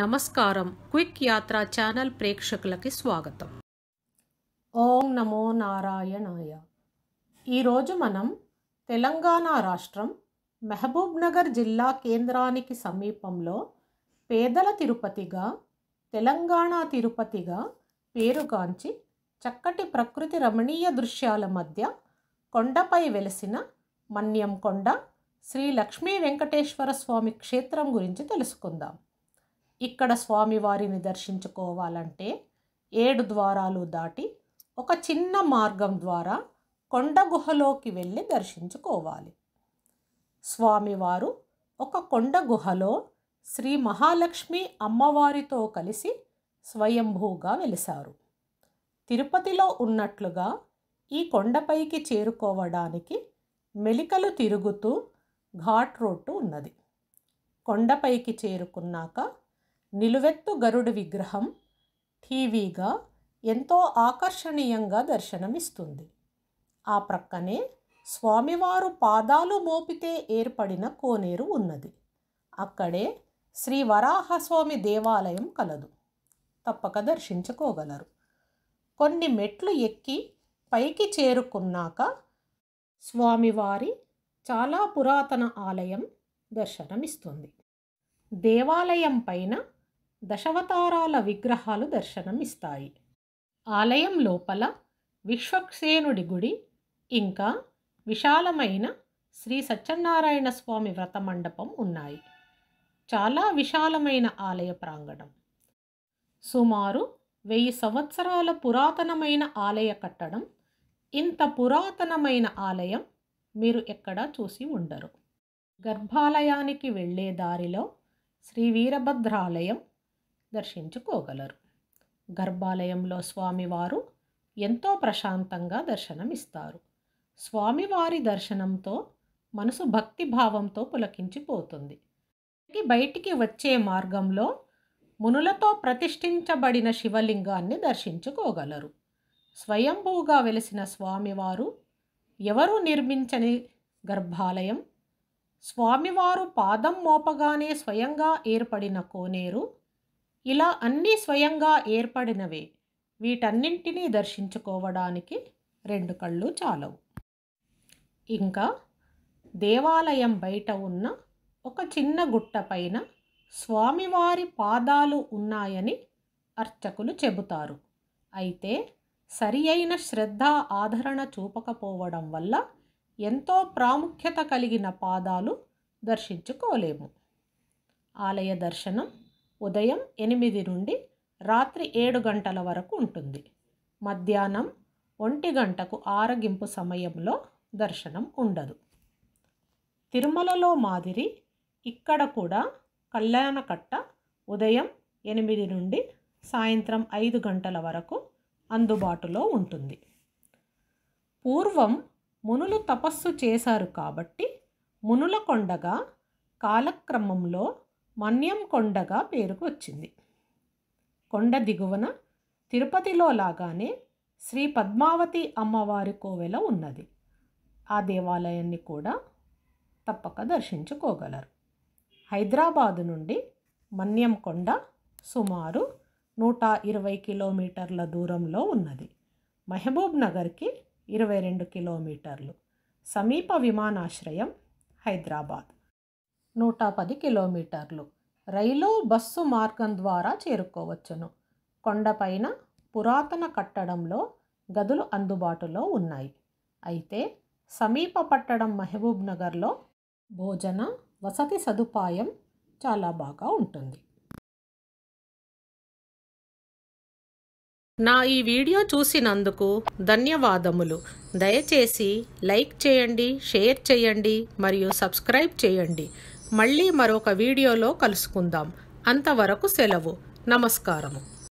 నమస్కారం క్విక్ యాత్ర ఛానల్ ప్రేక్షకులకి స్వాగతం ఓం నమో నారాయణాయ ఈరోజు మనం తెలంగాణ రాష్ట్రం మహబూబ్నగర్ జిల్లా కేంద్రానికి సమీపంలో పేదల తిరుపతిగా తెలంగాణ తిరుపతిగా పేరుగాంచి చక్కటి ప్రకృతి రమణీయ దృశ్యాల మధ్య కొండపై వెలిసిన మన్యం కొండ శ్రీ లక్ష్మీ వెంకటేశ్వర స్వామి క్షేత్రం గురించి తెలుసుకుందాం ఇక్కడ స్వామివారిని దర్శించుకోవాలంటే ఏడు ద్వారాలు దాటి ఒక చిన్న మార్గం ద్వారా కొండ గుహలోకి వెళ్ళి దర్శించుకోవాలి స్వామివారు ఒక కొండ గుహలో శ్రీ మహాలక్ష్మి అమ్మవారితో కలిసి స్వయంభూగా వెలిశారు తిరుపతిలో ఉన్నట్లుగా ఈ కొండపైకి చేరుకోవడానికి మెలికలు తిరుగుతూ ఘాట్ రోడ్డు ఉన్నది కొండపైకి చేరుకున్నాక నిలువెత్తు గరుడు విగ్రహం ఠీవీగా ఎంతో ఆకర్షణీయంగా దర్శనమిస్తుంది ఆ ప్రక్కనే స్వామివారు పాదాలు మోపితే ఏర్పడిన కోనేరు ఉన్నది అక్కడే శ్రీ వరాహస్వామి దేవాలయం కలదు తప్పక దర్శించుకోగలరు కొన్ని మెట్లు ఎక్కి పైకి చేరుకున్నాక స్వామివారి చాలా పురాతన ఆలయం దర్శనమిస్తుంది దేవాలయం పైన దశవతారాల విగ్రహాలు దర్శనమిస్తాయి ఆలయం లోపల విశ్వక్సేనుడి గుడి ఇంకా విశాలమైన శ్రీ సత్యనారాయణ స్వామి వ్రత మండపం ఉన్నాయి చాలా విశాలమైన ఆలయ ప్రాంగణం సుమారు వెయ్యి సంవత్సరాల పురాతనమైన ఆలయ కట్టడం ఇంత పురాతనమైన ఆలయం మీరు ఎక్కడా చూసి ఉండరు గర్భాలయానికి వెళ్ళే దారిలో శ్రీ వీరభద్రాలయం దర్శించుకోగలరు గర్భాలయంలో స్వామివారు ఎంతో ప్రశాంతంగా దర్శనమిస్తారు స్వామివారి దర్శనంతో మనసు భక్తి భావంతో పులకించిపోతుంది బయటికి వచ్చే మార్గంలో మునులతో ప్రతిష్ఠించబడిన శివలింగాన్ని దర్శించుకోగలరు స్వయంభూగా వెలిసిన స్వామివారు ఎవరు నిర్మించని గర్భాలయం స్వామివారు పాదం మోపగానే స్వయంగా ఏర్పడిన కోనేరు ఇలా అన్నీ స్వయంగా ఏర్పడినవే వీటన్నింటినీ దర్శించుకోవడానికి రెండు కళ్ళు చాలవు ఇంకా దేవాలయం బయట ఉన్న ఒక చిన్న గుట్టపైన స్వామివారి పాదాలు ఉన్నాయని అర్చకులు చెబుతారు అయితే సరి అయిన శ్రద్ధ ఆదరణ చూపకపోవడం వల్ల ఎంతో ప్రాముఖ్యత కలిగిన పాదాలు దర్శించుకోలేము ఆలయ దర్శనం ఉదయం ఎనిమిది నుండి రాత్రి ఏడు గంటల వరకు ఉంటుంది మధ్యాహ్నం ఒంటి గంటకు ఆరగింపు సమయంలో దర్శనం ఉండదు తిరుమలలో మాదిరి ఇక్కడ కూడా కళ్యాణకట్ట ఉదయం ఎనిమిది నుండి సాయంత్రం ఐదు గంటల వరకు అందుబాటులో ఉంటుంది పూర్వం మునులు తపస్సు చేశారు కాబట్టి మునుల కొండగా కాలక్రమంలో మన్యం కొండగా పేరుకు వచ్చింది కొండ దిగువన తిరుపతిలో లాగానే శ్రీ పద్మావతి అమ్మవారి కోవెల ఉన్నది ఆ దేవాలయాన్ని కూడా తప్పక దర్శించుకోగలరు హైదరాబాదు నుండి మన్యం కొండ సుమారు నూట ఇరవై కిలోమీటర్ల దూరంలో ఉన్నది మహబూబ్ నగర్కి ఇరవై రెండు కిలోమీటర్లు సమీప విమానాశ్రయం హైదరాబాద్ నూట పది కిలోమీటర్లు రైలు బస్సు మార్గం ద్వారా చేరుకోవచ్చును కొండపైన పురాతన కట్టడంలో గదులు అందుబాటులో ఉన్నాయి అయితే సమీప పట్టణం మహబూబ్ నగర్లో భోజన వసతి సదుపాయం చాలా బాగా ఉంటుంది నా ఈ వీడియో చూసినందుకు ధన్యవాదములు దయచేసి లైక్ చేయండి షేర్ చేయండి మరియు సబ్స్క్రైబ్ చేయండి మళ్ళీ మరొక వీడియోలో కలుసుకుందాం అంతవరకు సెలవు నమస్కారము